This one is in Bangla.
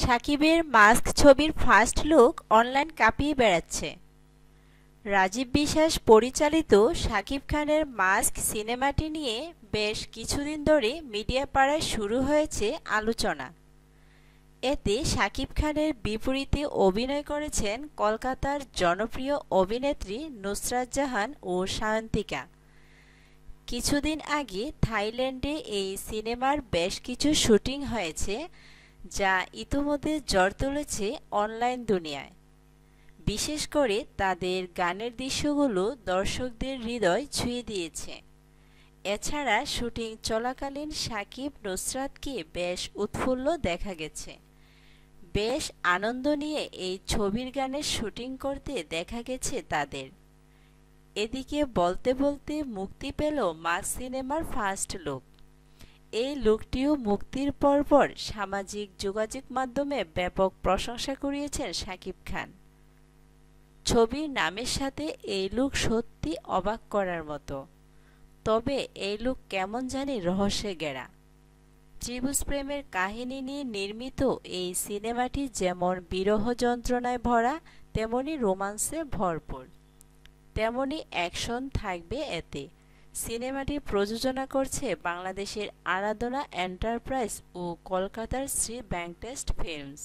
সাকিবের মাস্ক ছবির ফার্স্ট লুক অনলাইন কাঁপিয়ে বেড়াচ্ছে রাজীব বিশ্বাস পরিচালিত সাকিব খানের মাস্ক সিনেমাটি নিয়ে বেশ কিছুদিন ধরে মিডিয়া পাড়ায় শুরু হয়েছে আলোচনা এতে সাকিব খানের বিপরীতে অভিনয় করেছেন কলকাতার জনপ্রিয় অভিনেত্রী নুসরাত জাহান ও সায়ন্তিকা কিছুদিন আগে থাইল্যান্ডে এই সিনেমার বেশ কিছু শুটিং হয়েছে যা ইতোমধ্যে জ্বর তুলেছে অনলাইন দুনিয়ায় বিশেষ করে তাদের গানের দৃশ্যগুলো দর্শকদের হৃদয় ছুঁয়ে দিয়েছে এছাড়া শুটিং চলাকালীন সাকিব নুসরাতকে বেশ উৎফুল্ল দেখা গেছে বেশ আনন্দ নিয়ে এই ছবির গানের শুটিং করতে দেখা গেছে তাদের এদিকে বলতে বলতে মুক্তি পেল মা সিনেমার ফার্স্ট লুক এই লোকটিও মুক্তির পরপর সামাজিক যোগাযোগ মাধ্যমে ব্যাপক প্রশংসা করিয়েছেন শাকিব খান ছবির নামের সাথে এই লুক সত্যি অবাক করার মতো তবে এই লুক কেমন জানি রহস্যে গেরা ত্রিভুজ প্রেমের কাহিনী নিয়ে নির্মিত এই সিনেমাটি যেমন বিরহ যন্ত্রণায় ভরা তেমনি রোমান্সে ভরপুর তেমনি অ্যাকশন থাকবে এতে সিনেমাটি প্রযোজনা করছে বাংলাদেশের আরাধনা এন্টারপ্রাইজ ও কলকাতার শ্রী ব্যাংকটেস্ট ফিল্মস